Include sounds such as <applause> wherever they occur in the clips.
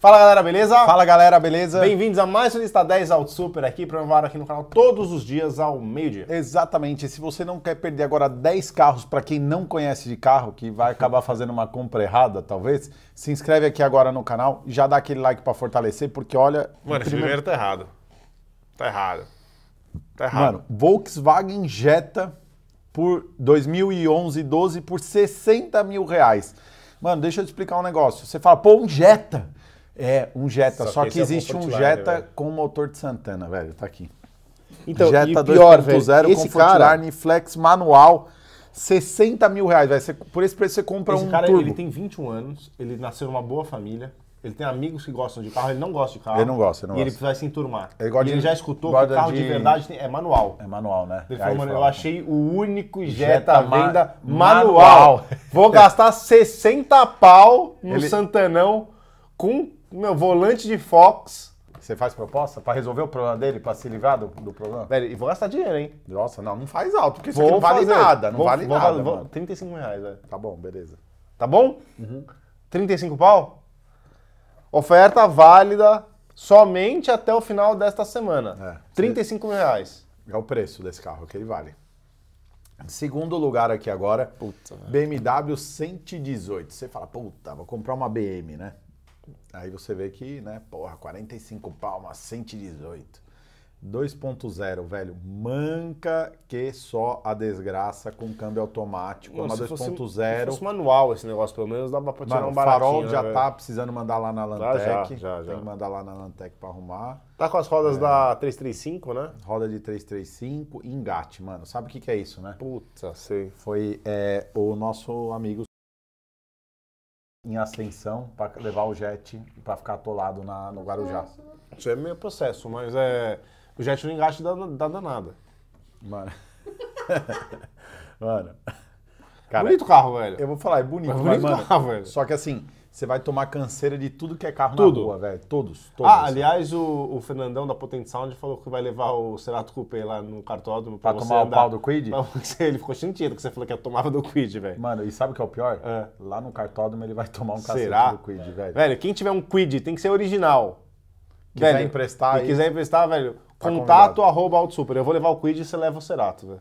Fala galera, beleza? Fala galera, beleza? Bem-vindos a mais um Lista 10 Auto Super aqui, provar aqui no canal todos os dias ao meio-dia. Exatamente, se você não quer perder agora 10 carros para quem não conhece de carro, que vai acabar fazendo uma compra errada, talvez, se inscreve aqui agora no canal e já dá aquele like para fortalecer, porque olha. Mano, esse primeiro tá errado. Tá errado. Tá errado. Mano, Volkswagen Jetta por 2011, 12 por 60 mil reais. Mano, deixa eu te explicar um negócio. Você fala, pô, um Jetta. É, um Jetta. Só, só que, que é existe é um, um Jetta velho. com motor de Santana, velho. Tá aqui. Então, Jetta 2.0 com Fortiline Flex manual. 60 mil reais, velho. Você, por esse preço você compra esse um cara, turbo. Ele tem 21 anos, ele nasceu numa boa família, ele tem amigos que gostam de carro, ele não gosta de carro. Ele não gosta, ele não E gosta. ele vai se enturmar. Ele, é e de, ele já escutou que carro de, de verdade tem, é manual. É manual, né? Ele falou, mano, eu achei o único Jetta à venda manual. manual. Vou <laughs> é. gastar 60 pau no ele... Santanão com meu, volante de Fox. Você faz proposta para resolver o problema dele, para se livrar do, do problema? Velho, e vou gastar dinheiro, hein? Nossa, não, não faz alto, porque isso aqui não vale fazer. nada. Não vou, vale vou, nada. Vou, mano. 35 reais, velho. Tá bom, beleza. Tá bom? Uhum. 35 pau? Oferta válida somente até o final desta semana. É, 35 reais. É o preço desse carro, que ele vale. Segundo lugar aqui agora, puta, BMW 118. Você fala, puta, vou comprar uma BM, né? Aí você vê que, né, porra, 45 palmas, 118. 2.0, velho, manca que só a desgraça com câmbio automático. Mano, uma 2.0. Se fosse manual esse negócio, pelo menos dava pra tirar Mano, um baratinho. O farol né, já velho? tá precisando mandar lá na tá, Lantec. Já, já, já, Tem que mandar lá na Lantec pra arrumar. Tá com as rodas é, da 335, né? Roda de 335 e engate, mano. Sabe o que, que é isso, né? Puta, sei. Foi é, o nosso amigo em ascensão para levar o jet para ficar atolado na, no Guarujá. É, isso é meio processo, mas é. O jet não engaste da, dá danada. Mano. <laughs> mano. Cara, bonito carro, velho. Eu vou falar, é bonito, mas, mas bonito mano, carro, velho. Só que assim, você vai tomar canseira de tudo que é carro tudo. na rua, velho. Todos, ah, todos. Ah, aliás, o, o, Fernandão da Potent Sound falou que vai levar o Cerato Coupé lá no cartódromo pra, pra tomar andar. o pau do Quid? Ele ficou sentido que você falou que eu tomava do Quid, velho. Mano, e sabe o que é o pior? É. Lá no cartódromo ele vai tomar um cacete Será? do Quid, é. velho. Velho, quem tiver um Quid tem que ser original. Quiser velho, emprestar. quiser emprestar, velho, tá contato arroba arroba autosuper. Eu vou levar o Quid e você leva o Cerato, velho.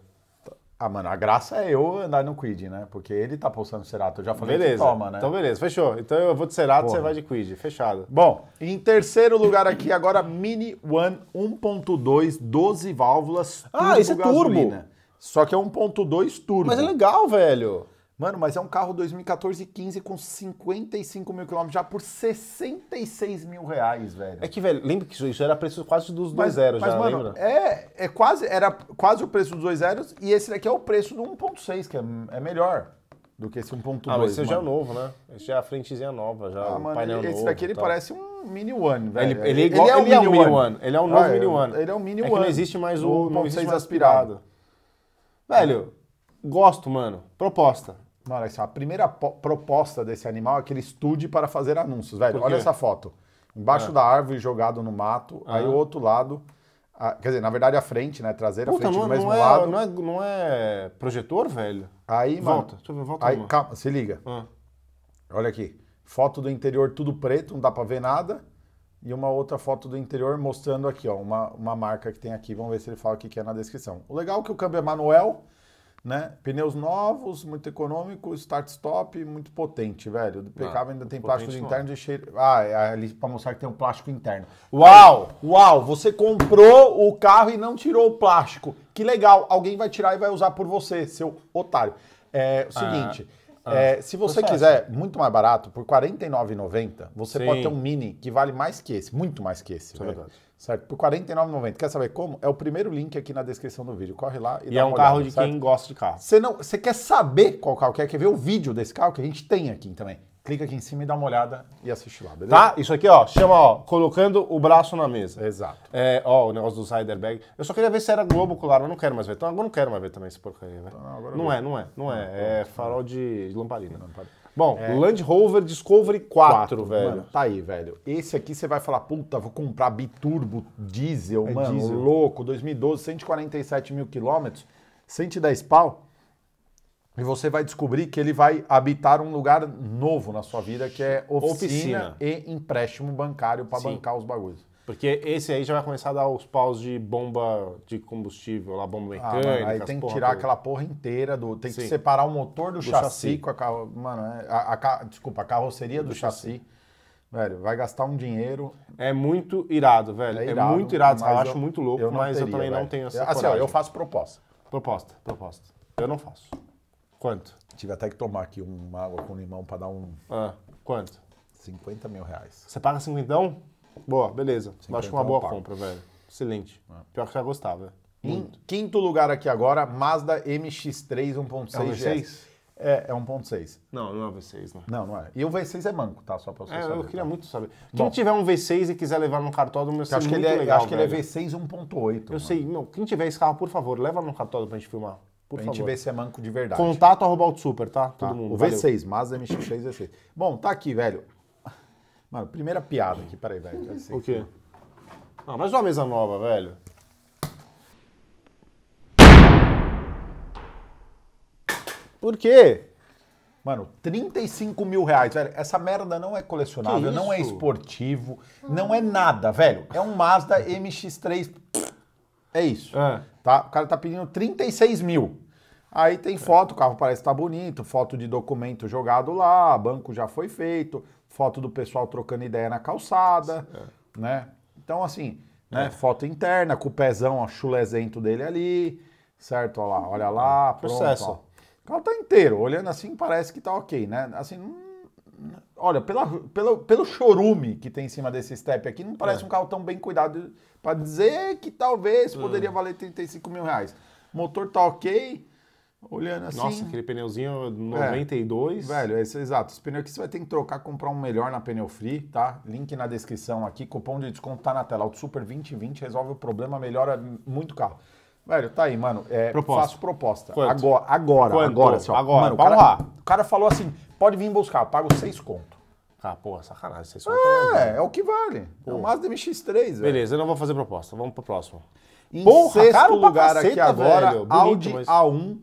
Ah, mano, a graça é eu andar no Quid, né? Porque ele tá postando Cerato. Eu já falei beleza. toma, né? Então, beleza, fechou. Então eu vou de Cerato, Porra. você vai de Quid. Fechado. Bom, em terceiro lugar aqui, agora Mini One 1.2, 12 válvulas. Ah, esse é turbo. Só que é 1.2 turbo. Mas é legal, velho. Mano, mas é um carro 2014 15 com 55 mil quilômetros já por 66 mil reais, velho. É que, velho, lembra que isso era preço quase dos mas, dois zeros, mas, já mano, lembra? É, é quase, era quase o preço dos dois zeros e esse daqui é o preço do 1.6, que é, é melhor do que esse 1.2. Ah, mas esse mano. já é novo, né? Esse já é a frentezinha nova, já ah, mano, painel Esse daqui ele parece um Mini One, velho. Ele, ele é, igual, ele é, ele é um Mini One. One. Ele é um novo ah, Mini é, One. Ele é um Mini é One. não existe mais o 1.6 aspirado. aspirado. Velho, gosto, mano. Proposta. Olha assim, a primeira proposta desse animal é que ele estude para fazer anúncios. Velho, olha essa foto. Embaixo é. da árvore, jogado no mato, ah. aí o outro lado. A, quer dizer, na verdade a frente, né? Traseira, Puta, frente não, do é, mesmo não é, lado. Não é, não é projetor, velho? Aí, volta, mano, deixa eu volta aí, calma, se liga. Ah. Olha aqui. Foto do interior tudo preto, não dá para ver nada. E uma outra foto do interior mostrando aqui, ó, uma, uma marca que tem aqui. Vamos ver se ele fala o que é na descrição. O legal é que o câmbio é manual, né? Pneus novos, muito econômico, start-stop, muito potente, velho. O ah, pecado ainda tem plástico interno de cheiro. Ah, é, é ali para mostrar que tem um plástico interno. Uau! Uau! Você comprou o carro e não tirou o plástico. Que legal! Alguém vai tirar e vai usar por você, seu otário. É o ah, seguinte. Ah, é, se você processo. quiser muito mais barato, por R$ 49,90, você Sim. pode ter um mini que vale mais que esse, muito mais que esse. É verdade certo? Por R$ 49,90. Quer saber como? É o primeiro link aqui na descrição do vídeo. Corre lá e, e dá é um carro olhada, de certo? quem gosta de carro. Você não, você quer saber qual carro quer? É? Quer ver o vídeo desse carro que a gente tem aqui também? Clica aqui em cima e dá uma olhada e assiste lá, beleza? Tá? Isso aqui, ó, chama, ó, colocando o braço na mesa. Exato. É, ó, o negócio do Bag. Eu só queria ver se era globo ocular, mas não quero mais ver. Então agora não quero mais ver também essa porcaria, né? Não, é, não é, não é, não é. É farol de lamparina. lamparina. Bom, é. Land Rover Discovery 4, 4 velho. Mano. Tá aí, velho. Esse aqui você vai falar, puta, vou comprar biturbo diesel, é mano, diesel. louco, 2012, 147 mil quilômetros, 110 pau. E você vai descobrir que ele vai habitar um lugar novo na sua vida, que é oficina, oficina. e empréstimo bancário para bancar os bagulhos. Porque esse aí já vai começar a dar os paus de bomba de combustível, lá bomba ah, mecânica. Ah, mano, aí tem que tirar toda. aquela porra inteira do. Tem Sim. que separar o motor do, do chassi, chassi, com a Mano, é, a, a, desculpa, a carroceria do, do chassi. chassi. Velho, vai gastar um dinheiro. É muito irado, velho. É, é irado, é muito irado. Eu, eu acho muito louco, eu mas teria, eu também velho. não tenho essa. É, assim, ó, eu faço proposta. Proposta, proposta. Eu não faço. Quanto? Tive até que tomar aqui uma água com limão para dar um. Ah, quanto? 50 mil reais. Você paga 50? Boa, beleza. Acho que uma boa compra, velho. Excelente. É. Pior que já gostava. Em quinto lugar aqui agora, Mazda MX-3 1.6 é um V6. É, é 1.6. Não, não é V6, né? Não, não é. E o V6 é manco, tá? Só pra você é, saber. Eu queria tá? muito saber. Quem Bom, tiver um V6 e quiser levar no cartódromo, eu sei acho muito é, que ele é, legal, acho velho. que ele é V6 1.8. Eu mano. sei. Meu, quem tiver esse carro, por favor, leva no cartódromo pra gente filmar. Por pra favor. gente ver se é manco de verdade. Contato arroba super, tá? tá. Todo mundo. O V6, Mazda MX-3 V6. Bom, tá aqui, velho. Mano, primeira piada aqui, peraí, velho. o quê? Ah, mais uma mesa nova, velho. Por quê? Mano, 35 mil reais, velho. Essa merda não é colecionável, não é esportivo, hum. não é nada, velho. É um Mazda MX3. É isso. É. Tá? O cara tá pedindo 36 mil. Aí tem foto, o carro parece estar tá bonito, foto de documento jogado lá, banco já foi feito foto do pessoal trocando ideia na calçada, é. né? Então, assim, né? É. Foto interna, com o pezão, ó, chulezento dele ali, certo? Olha lá, olha lá, é, pronto. Processo. Ó. O carro tá inteiro, olhando assim parece que tá ok, né? Assim, não... olha, pela, pelo, pelo chorume que tem em cima desse step aqui, não parece é. um carro tão bem cuidado para dizer que talvez é. poderia valer 35 mil reais. motor tá ok, olhando assim. Nossa, aquele pneuzinho 92. É, velho, esse, exato. Os pneus que você vai ter que trocar, comprar um melhor na pneu free, tá? Link na descrição aqui, cupom de desconto tá na tela. O Super 2020 resolve o problema, melhora muito o carro. Velho, tá aí, mano. É, proposta. Faço proposta. Quanto? Agora, agora, Quanto? agora, assim, Agora, mano, vamos o cara, lá. O cara falou assim: pode vir buscar, eu pago seis conto. Ah, porra, sacanagem, seis conto. É, é, é o que vale. Pô. É o Mazda MX3, velho. Beleza, eu não vou fazer proposta. Vamos pro próximo. Em Porra, sexto lugar caceta, aqui agora, velho. Bonito, Audi mas... A1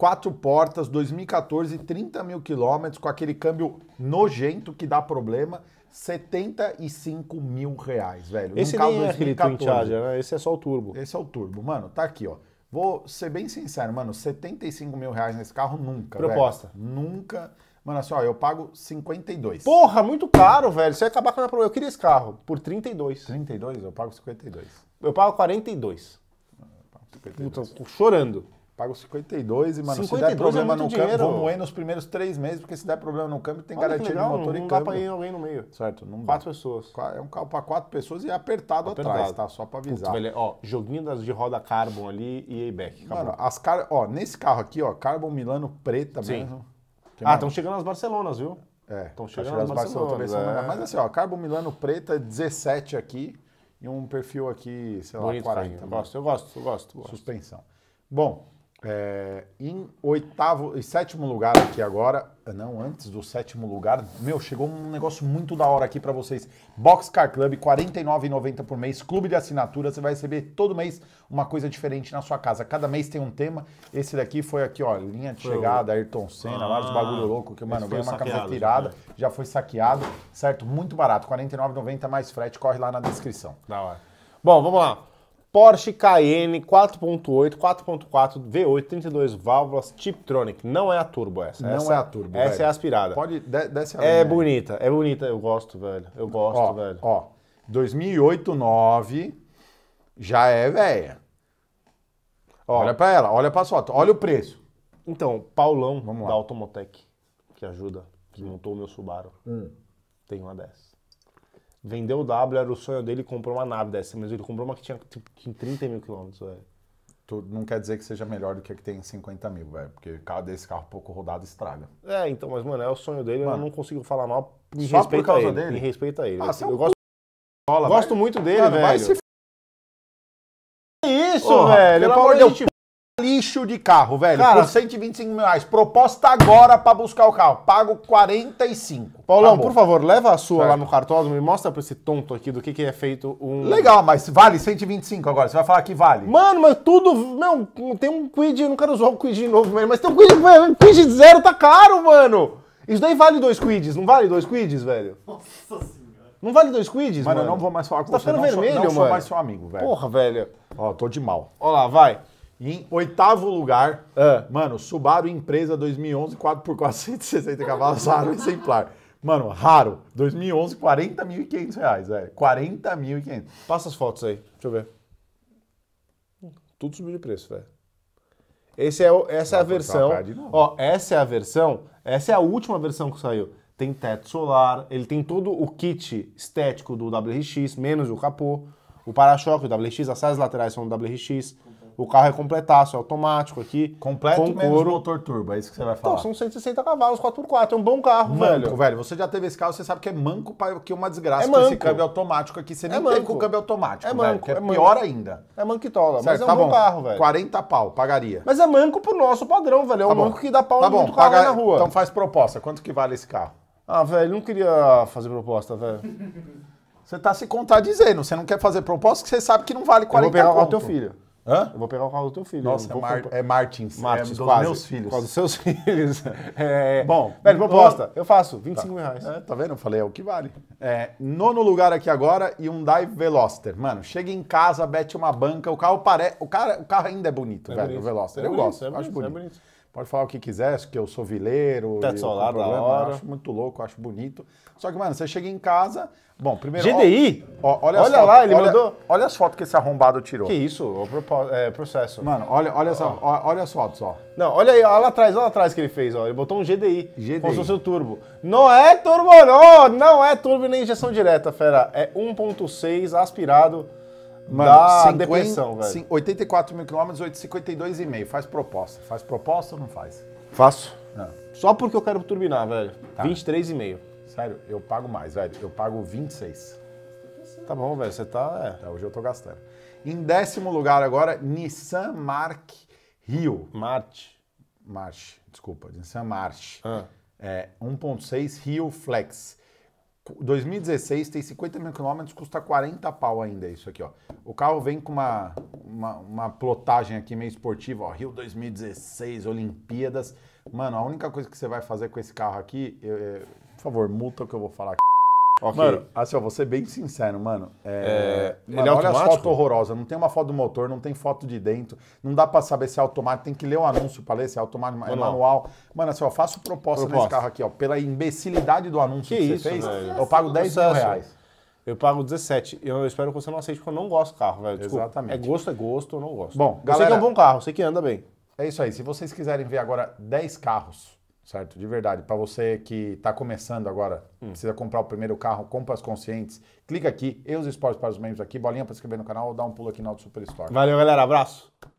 quatro portas, 2014, 30 mil quilômetros, com aquele câmbio nojento que dá problema. 75 mil reais, velho. Esse não nem é aquele Charger, né? Esse é só o turbo. Esse é o turbo. Mano, tá aqui, ó. Vou ser bem sincero, mano, 75 mil reais nesse carro nunca, Proposta. Velho. Nunca. Mano, assim, ó, eu pago 52. Porra, muito caro, velho. Você ia acabar com a minha problema. Eu queria esse carro por 32. 32? Eu pago 52. Eu pago 42. Eu pago 52. Puta, tô chorando. Pago 52 e, mano, 52 se der é problema é no dinheiro. câmbio, vamos moer nos primeiros três meses, porque se der problema no câmbio, tem garantia legal, de motor não, e câmbio. Não dá pra ir alguém no meio. Certo, não Quatro dá. pessoas. É um carro pra quatro pessoas e é apertado, apertado. atrás, tá? Só pra avisar. Putz, ó, joguinho das de roda Carbon ali e A-Back. Mano, as car... ó, nesse carro aqui, ó, Carbon Milano preta Sim. mesmo. Tem ah, estão chegando as Barcelonas, viu? É, estão tá chegando, as Barcelonas. Barcelona, é. Mas assim, ó, Carbon Milano preta 17 aqui e um perfil aqui, sei lá, Bonito 40. Eu gosto, eu gosto, eu gosto. Suspensão. Bom, é, em oitavo e sétimo lugar aqui agora, eh, não, antes do sétimo lugar, meu, chegou um negócio muito da hora aqui para vocês. Boxcar Club, R$ 49,90 por mês, clube de assinatura, você vai receber todo mês uma coisa diferente na sua casa. Cada mês tem um tema. Esse daqui foi aqui, ó, linha de chegada, Ayrton Senna, ah, vários bagulho louco que, mano, ganhou uma camisa tirada, já, né? já foi saqueado, certo? Muito barato, R$ 49,90 mais frete, corre lá na descrição. Da hora. Bom, vamos lá. Porsche Cayenne 4.8, 4.4 V8, 32 válvulas, Tiptronic. Não é a turbo essa. Não essa, é, é a turbo. Essa é velho. é a aspirada. Pode, de, desce a É bonita, é bonita. Eu gosto, velho. Eu gosto, ó, velho. Ó, 2008, 9 já é velha. Olha para ela, olha para a foto, olha o preço. Então, Paulão da Automotec, que ajuda, que montou o meu Subaru, hum. tem uma dessa. Vendeu o W, era o sonho dele, comprou uma nave dessa, mas ele comprou uma que tinha tipo, 30 mil quilômetros, velho. não quer dizer que seja melhor do que a que tem 50 mil, velho, porque cada desse carro pouco rodado estraga. É, então, mas, mano, é o sonho dele, mano, eu não consigo falar mal em só respeito por causa a ele, dele. Em respeito a ele. Ah, é eu, eu gosto, bola, gosto muito dele, mano, velho. Mas se Que É isso, oh, velho. Pelo amor de Deus lixo de carro, velho. Cara, por 125 mil reais. Proposta agora para buscar o carro. Pago 45. Paulão, por favor, leva a sua certo. lá no cartódromo e mostra pra esse tonto aqui do que, que é feito um. Legal, mas vale 125 agora. Você vai falar que vale. Mano, mas tudo. Não, tem um quid. Eu não quero usar um quid novo, mano. Mas tem um quid. Um quid de zero tá caro, mano. Isso daí vale dois quids. Não vale dois quids, velho? Nossa senhora. Não vale dois quids, mano? Mano, eu não vou mais falar com tá você. Tá ficando vermelho, sou, não mano. Não sou mais seu amigo, velho. Porra, velho. Ó, tô de mal. Ó lá, vai. Em oitavo lugar, uh. mano, Subaru Empresa 2011, 4x4, 160 cavalos, <laughs> raro exemplar. Mano, raro. 2011, 40.500 reais, velho. 40.500. Passa as fotos aí, deixa eu ver. Tudo subiu de preço, velho. Esse é, essa Vai é a versão. Ó, essa é a versão. Essa é a última versão que saiu. Tem teto solar, ele tem todo o kit estético do WRX, menos o capô. O para-choque, o WRX, as saias laterais são do WRX. O carro é completaço, é automático aqui. Completo com menos motor turbo, é isso que você vai então, falar. Então, são 160 cavalos, 4x4, é um bom carro, manco, velho. velho. Você já teve esse carro, você sabe que é manco, que é uma desgraça é esse câmbio automático aqui. Você é nem é com o câmbio automático, é manco, velho, é, é pior ainda. É manquitola, mas é um tá bom, bom, carro, velho. 40 pau, pagaria. Mas é manco pro nosso padrão, velho. É tá bom. manco que dá pau tá no bom, paga... na rua. Então faz proposta, quanto que vale esse carro? Ah, velho, não queria fazer proposta, velho. Você tá se contradizendo. Você não quer fazer proposta que você sabe que não vale 40 pau. vou pegar o teu filho. Hã? Eu vou pegar o carro do teu filho. Nossa, é, Mar é Martins. É Martins, é, dos quase. meus filhos. Quase dos seus <laughs> filhos. É. é... Bom, velho, então- proposta. Eu faço, 25 tá. mil reais. É, tá vendo? Eu falei, é o que vale. É, nono lugar aqui agora e um Veloster. Mano, chega em casa, bete uma banca, o carro parece... O, cara, o carro ainda é bonito, é velho, bonito. o Veloster. eu bonito, gosto, acho bonito. É bonito pode falar o que quiser, que eu sou vileiro. Tá Teto solar da hora. acho muito louco, acho bonito. Só que, mano, você chega em casa. Bom, primeiro. GDI? Ó, olha olha lá, foto, ele olha, mandou. Olha as fotos que esse arrombado tirou. Que isso? O é, processo. Mano, olha, olha, essa, ó. olha as fotos, ó. Não, olha aí, olha lá atrás, olha lá atrás que ele fez, ó. Ele botou um GDI. GDI. Como se fosse o turbo. Não é turbo, não! Não é turbo nem injeção direta, fera. É 1,6 aspirado. Mano, da 50, depressão, velho. 84 mil quilômetros, 852,5. Faz proposta. Faz proposta ou não faz? Faço. Não. Só porque eu quero turbinar, velho. Tá. 23,5. Sério, eu pago mais, velho. Eu pago 26. Tá bom, velho. Você tá, é. Tá, hoje eu tô gastando. Em décimo lugar agora, Nissan Mark Rio. March. March, desculpa. Nissan March. Ah. É, 1.6 Rio Flex. 2016 tem 50 mil quilômetros, custa 40 pau ainda isso aqui, ó. O carro vem com uma, uma, uma, plotagem aqui meio esportiva, ó. Rio 2016, Olimpíadas. Mano, a única coisa que você vai fazer com esse carro aqui, eu, eu, é, por favor, multa o que eu vou falar aqui. Okay. Mano, assim, eu vou ser bem sincero, mano. É, é... mano ele é olha as fotos horrorosas. Não tem uma foto do motor, não tem foto de dentro. Não dá pra saber se é automático. Tem que ler o anúncio pra ler se é automático, é manual. é manual. Mano, assim, eu faço proposta, proposta, nesse carro aqui, ó. Pela imbecilidade do anúncio que, que isso, você fez, velho? eu pago 10 mil reais. Eu pago 17. Eu espero que você não aceite, porque eu não gosto do carro, velho. Desculpa. Exatamente. É gosto, é gosto, eu não gosto. Bom, eu sei que é um bom carro, sei que anda bem. É isso aí. Se vocês quiserem ver agora 10 carros certo? De verdade. Para você que está começando agora, hum. precisa comprar o primeiro carro, compras conscientes, clica aqui, eu os esportes para os membros aqui, bolinha para se inscrever no canal ou dá um pulo aqui no Auto Super Store. Valeu, galera. Abraço.